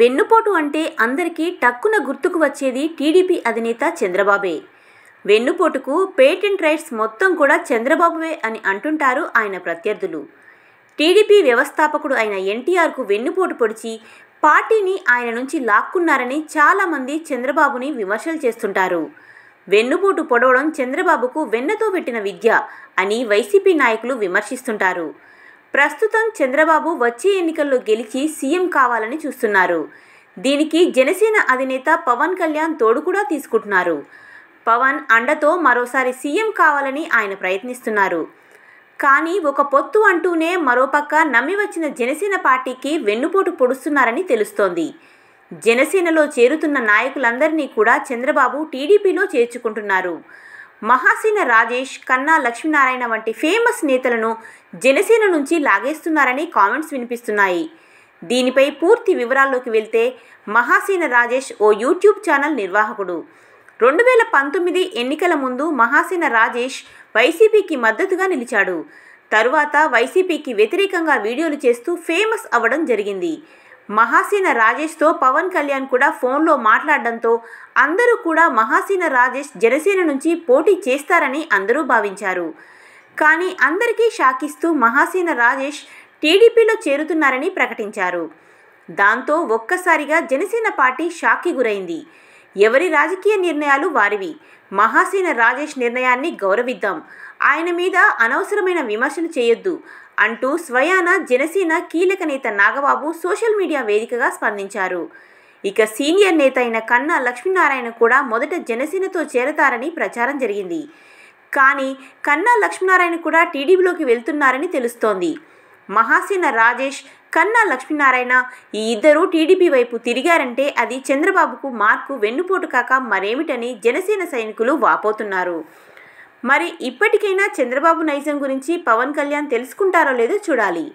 వెన్నుపోటు అంటే అందరికీ టక్కున గుర్తుకు వచ్చేది టీడీపీ అధినేత చంద్రబాబే వెన్నుపోటుకు పేటెంట్ రైట్స్ మొత్తం కూడా చంద్రబాబువే అని అంటుంటారు ఆయన ప్రత్యర్థులు టీడీపీ వ్యవస్థాపకుడు అయిన ఎన్టీఆర్కు వెన్నుపోటు పొడిచి పార్టీని ఆయన నుంచి లాక్కున్నారని చాలామంది చంద్రబాబుని విమర్శలు చేస్తుంటారు వెన్నుపోటు పొడవడం చంద్రబాబుకు వెన్నతో పెట్టిన విద్య అని వైసీపీ నాయకులు విమర్శిస్తుంటారు ప్రస్తుతం చంద్రబాబు వచ్చే ఎన్నికల్లో గెలిచి సీఎం కావాలని చూస్తున్నారు దీనికి జనసేన అధినేత పవన్ కళ్యాణ్ తోడు కూడా తీసుకుంటున్నారు పవన్ అండతో మరోసారి సీఎం కావాలని ఆయన ప్రయత్నిస్తున్నారు కానీ ఒక పొత్తు అంటూనే మరోపక్క నమ్మి వచ్చిన జనసేన పార్టీకి వెన్నుపోటు పొడుస్తున్నారని తెలుస్తోంది జనసేనలో చేరుతున్న నాయకులందరినీ కూడా చంద్రబాబు టీడీపీలో చేర్చుకుంటున్నారు మహాసేన రాజేష్ కన్నా లక్ష్మీనారాయణ వంటి ఫేమస్ నేతలను జనసేన నుంచి లాగేస్తున్నారని కామెంట్స్ వినిపిస్తున్నాయి దీనిపై పూర్తి వివరాల్లోకి వెళ్తే మహాసేన రాజేష్ ఓ యూట్యూబ్ ఛానల్ నిర్వాహకుడు రెండు వేల పంతొమ్మిది ఎన్నికల ముందు మహాసేన రాజేష్ వైసీపీకి మద్దతుగా నిలిచాడు తరువాత వైసీపీకి వ్యతిరేకంగా వీడియోలు చేస్తూ ఫేమస్ అవ్వడం జరిగింది మహాసీన రాజేష్తో పవన్ కళ్యాణ్ కూడా ఫోన్లో మాట్లాడడంతో అందరూ కూడా మహాసీన రాజేష్ జనసేన నుంచి పోటీ చేస్తారని అందరూ భావించారు కానీ అందరికీ షాకిస్తూ మహాసీన రాజేష్ టీడీపీలో చేరుతున్నారని ప్రకటించారు దాంతో ఒక్కసారిగా జనసేన పార్టీ షాక్కి గురైంది ఎవరి రాజకీయ నిర్ణయాలు వారివి మహాసేన రాజేష్ నిర్ణయాన్ని గౌరవిద్దాం ఆయన మీద అనవసరమైన విమర్శలు చేయొద్దు అంటూ స్వయాన జనసేన కీలక నేత నాగబాబు సోషల్ మీడియా వేదికగా స్పందించారు ఇక సీనియర్ నేత అయిన కన్నా లక్ష్మీనారాయణ కూడా మొదట జనసేనతో చేరతారని ప్రచారం జరిగింది కానీ కన్నా లక్ష్మీనారాయణ కూడా టీడీపీలోకి వెళ్తున్నారని తెలుస్తోంది మహాసేన రాజేష్ కన్నా లక్ష్మీనారాయణ ఈ ఇద్దరు టీడీపీ వైపు తిరిగారంటే అది చంద్రబాబుకు మార్కు వెన్నుపోటు కాక మరేమిటని జనసేన సైనికులు వాపోతున్నారు మరి ఇప్పటికైనా చంద్రబాబు నైజం గురించి పవన్ కళ్యాణ్ తెలుసుకుంటారో లేదో చూడాలి